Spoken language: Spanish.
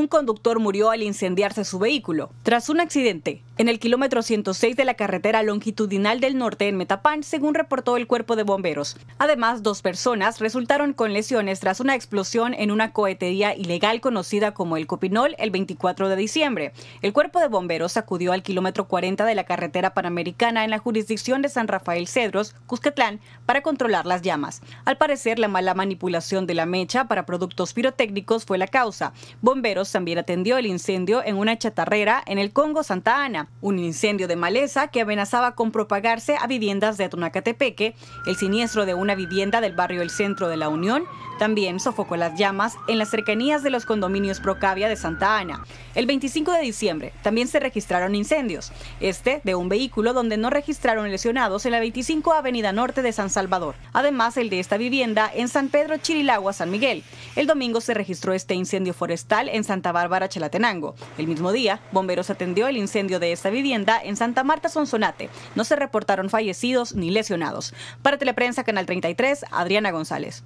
un conductor murió al incendiarse su vehículo. Tras un accidente, en el kilómetro 106 de la carretera longitudinal del norte en Metapán, según reportó el cuerpo de bomberos. Además, dos personas resultaron con lesiones tras una explosión en una cohetería ilegal conocida como el Copinol el 24 de diciembre. El cuerpo de bomberos acudió al kilómetro 40 de la carretera panamericana en la jurisdicción de San Rafael Cedros, Cuscatlán, para controlar las llamas. Al parecer, la mala manipulación de la mecha para productos pirotécnicos fue la causa. Bomberos también atendió el incendio en una chatarrera en el Congo Santa Ana un incendio de maleza que amenazaba con propagarse a viviendas de Tonacatepeque, el siniestro de una vivienda del barrio El Centro de la Unión, también sofocó las llamas en las cercanías de los condominios Procavia de Santa Ana. El 25 de diciembre también se registraron incendios, este de un vehículo donde no registraron lesionados en la 25 Avenida Norte de San Salvador, además el de esta vivienda en San Pedro Chirilagua, San Miguel. El domingo se registró este incendio forestal en Santa Bárbara, Chalatenango. El mismo día, bomberos atendió el incendio de esta vivienda en Santa Marta Sonsonate. No se reportaron fallecidos ni lesionados. Para Teleprensa Canal 33, Adriana González.